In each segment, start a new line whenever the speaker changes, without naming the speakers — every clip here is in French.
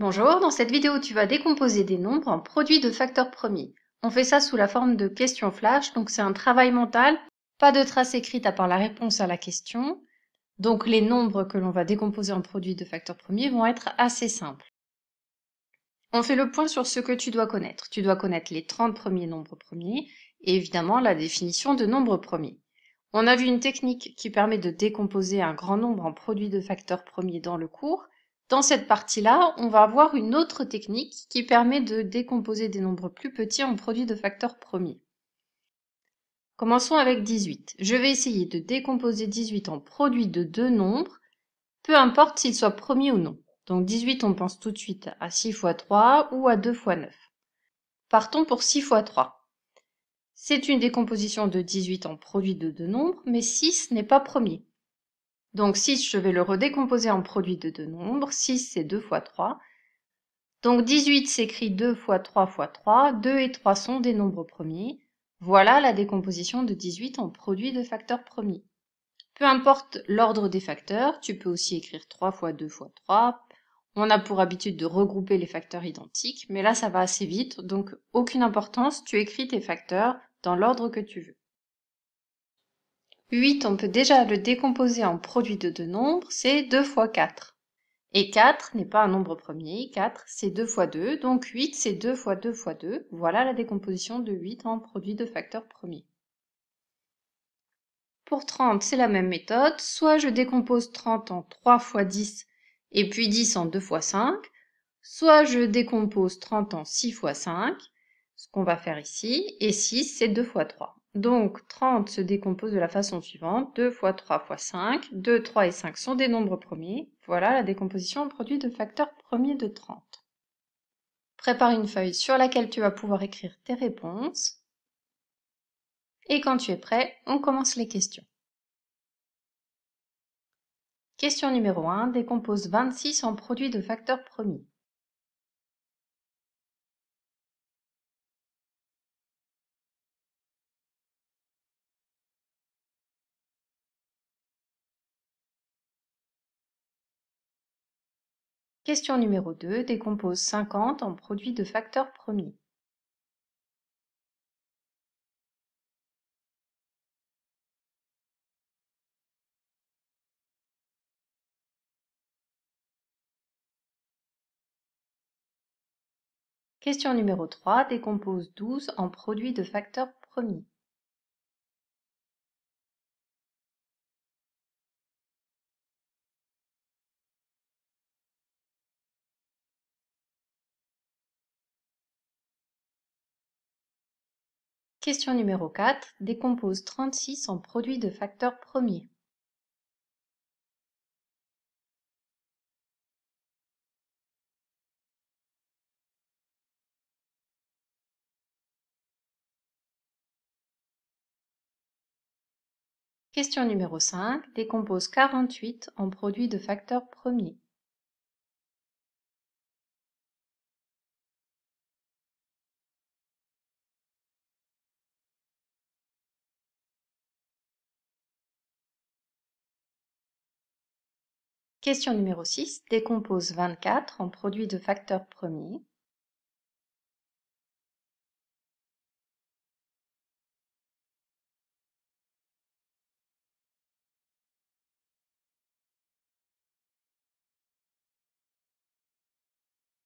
Bonjour, dans cette vidéo tu vas décomposer des nombres en produits de facteurs premiers. On fait ça sous la forme de questions flash, donc c'est un travail mental, pas de trace écrite à part la réponse à la question. Donc les nombres que l'on va décomposer en produits de facteurs premiers vont être assez simples. On fait le point sur ce que tu dois connaître. Tu dois connaître les 30 premiers nombres premiers et évidemment la définition de nombres premiers. On a vu une technique qui permet de décomposer un grand nombre en produits de facteurs premiers dans le cours, dans cette partie-là, on va avoir une autre technique qui permet de décomposer des nombres plus petits en produits de facteurs premiers. Commençons avec 18. Je vais essayer de décomposer 18 en produits de deux nombres, peu importe s'ils soient premiers ou non. Donc 18, on pense tout de suite à 6 x 3 ou à 2 x 9. Partons pour 6 x 3. C'est une décomposition de 18 en produits de deux nombres, mais 6 n'est pas premier. Donc 6, je vais le redécomposer en produit de deux nombres. 6, c'est 2 fois 3. Donc 18 s'écrit 2 fois 3 fois 3. 2 et 3 sont des nombres premiers. Voilà la décomposition de 18 en produit de facteurs premiers. Peu importe l'ordre des facteurs, tu peux aussi écrire 3 fois 2 fois 3. On a pour habitude de regrouper les facteurs identiques, mais là ça va assez vite, donc aucune importance, tu écris tes facteurs dans l'ordre que tu veux. 8, on peut déjà le décomposer en produit de deux nombres, c'est 2 fois 4. Et 4 n'est pas un nombre premier, 4 c'est 2 fois 2, donc 8 c'est 2 fois 2 fois 2. Voilà la décomposition de 8 en produit de facteurs premiers. Pour 30, c'est la même méthode, soit je décompose 30 en 3 fois 10 et puis 10 en 2 fois 5, soit je décompose 30 en 6 fois 5, ce qu'on va faire ici, et 6 c'est 2 fois 3. Donc 30 se décompose de la façon suivante. 2 x 3 x 5. 2, 3 et 5 sont des nombres premiers. Voilà la décomposition en produit de facteurs premiers de 30. Prépare une feuille sur laquelle tu vas pouvoir écrire tes réponses. Et quand tu es prêt, on commence les questions. Question numéro 1. Décompose 26 en produit de facteurs
premiers. Question numéro 2. Décompose 50 en produits de facteurs premiers. Question numéro 3. Décompose 12 en produits de facteurs premiers. Question numéro 4. Décompose 36 en produits de facteurs premiers. Question numéro 5. Décompose 48 en produits de facteurs premiers. Question numéro 6. Décompose 24 en produits de facteurs premiers.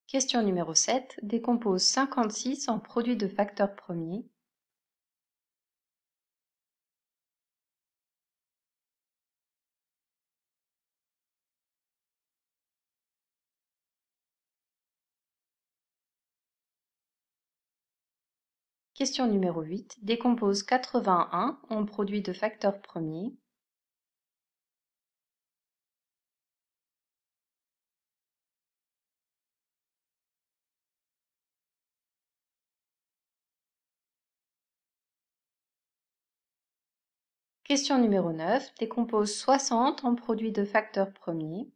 Question numéro 7. Décompose 56 en produits de facteurs premiers Question numéro 8. Décompose 81 en produit de facteurs premiers. Question numéro 9. Décompose 60 en produit de facteurs premiers.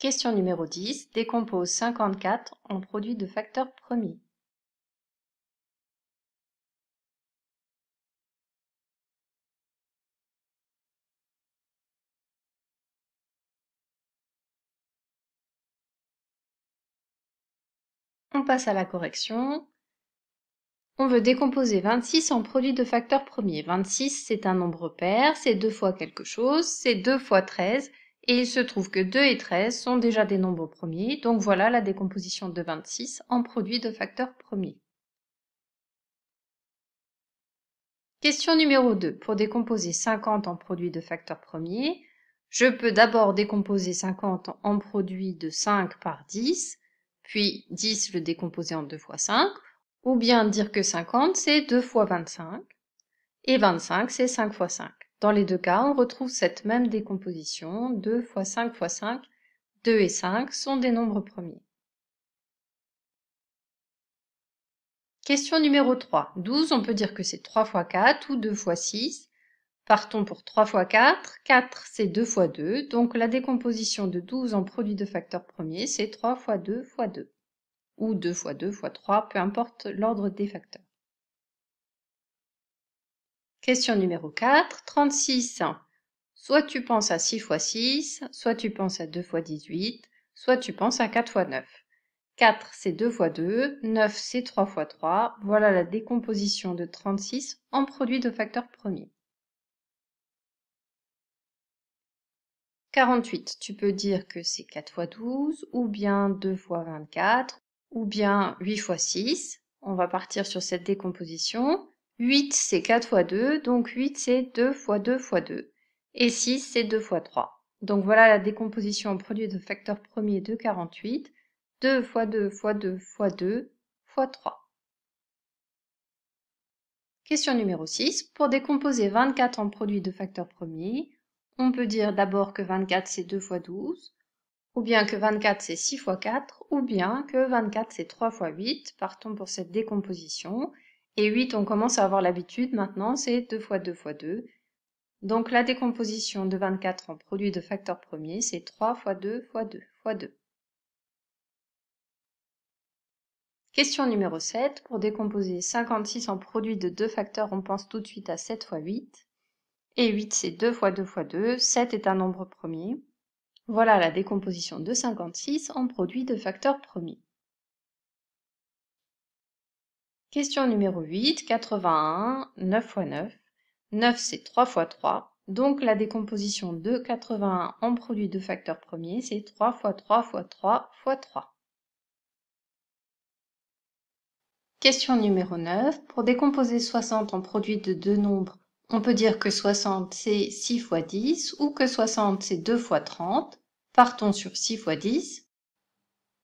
Question numéro 10. Décompose 54 en produits de facteurs premiers.
On passe à la correction. On veut décomposer 26 en produits de facteurs premiers. 26, c'est un nombre pair, c'est 2 fois quelque chose, c'est 2 fois 13, et il se trouve que 2 et 13 sont déjà des nombres premiers, donc voilà la décomposition de 26 en produit de facteurs premiers. Question numéro 2. Pour décomposer 50 en produit de facteurs premiers, je peux d'abord décomposer 50 en produit de 5 par 10, puis 10 le décomposer en 2 fois 5, ou bien dire que 50 c'est 2 fois 25, et 25 c'est 5 fois 5. Dans les deux cas, on retrouve cette même décomposition. 2 x 5 x 5, 2 et 5 sont des nombres premiers. Question numéro 3. 12, on peut dire que c'est 3 x 4 ou 2 x 6. Partons pour 3 x 4. 4, c'est 2 x 2. Donc la décomposition de 12 en produit de facteurs premiers, c'est 3 x 2 x 2. Ou 2 x 2 x 3, peu importe l'ordre des facteurs. Question numéro 4, 36. Soit tu penses à 6 x 6, soit tu penses à 2 x 18, soit tu penses à 4 x 9. 4 c'est 2 x 2, 9 c'est 3 x 3. Voilà la décomposition de 36 en produit de facteurs premiers. 48. Tu peux dire que c'est 4 x 12, ou bien 2 x 24, ou bien 8 x 6. On va partir sur cette décomposition. 8, c'est 4 fois 2, donc 8, c'est 2 fois 2 fois 2. Et 6, c'est 2 fois 3. Donc voilà la décomposition en produit de facteurs premiers de 48. 2 fois 2 fois 2 fois 2 fois 3. Question numéro 6. Pour décomposer 24 en produits de facteurs premiers, on peut dire d'abord que 24 c'est 2 fois 12, ou bien que 24 c'est 6 fois 4, ou bien que 24 c'est 3 fois 8. Partons pour cette décomposition. Et 8, on commence à avoir l'habitude maintenant, c'est 2 fois 2 fois 2. Donc la décomposition de 24 en produit de facteurs premiers, c'est 3 fois 2 fois 2 fois 2. Question numéro 7. Pour décomposer 56 en produit de 2 facteurs, on pense tout de suite à 7 fois 8. Et 8, c'est 2 fois 2 fois 2. 7 est un nombre premier. Voilà la décomposition de 56 en produit de facteurs premiers. Question numéro 8, 81, 9 x 9. 9 c'est 3 x 3, donc la décomposition de 81 en produit de facteurs premiers c'est 3 x 3 x 3 x 3. Question numéro 9. Pour décomposer 60 en produit de deux nombres, on peut dire que 60 c'est 6 x 10 ou que 60 c'est 2 x 30. Partons sur 6 x 10.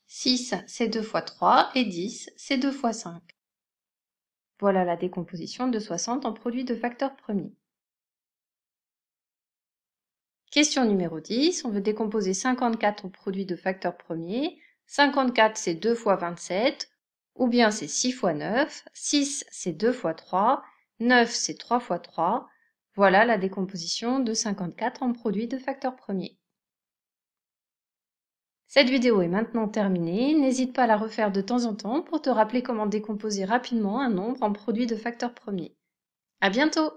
6 c'est 2 x 3 et 10 c'est 2 x 5. Voilà la décomposition de 60 en produits de facteurs premiers. Question numéro 10, on veut décomposer 54 en produits de facteurs premiers. 54 c'est 2 fois 27, ou bien c'est 6 fois 9, 6 c'est 2 fois 3, 9 c'est 3 fois 3. Voilà la décomposition de 54 en produits de facteurs premiers. Cette vidéo est maintenant terminée, n'hésite pas à la refaire de temps en temps pour te rappeler comment décomposer rapidement un nombre en produits de facteurs premiers. À
bientôt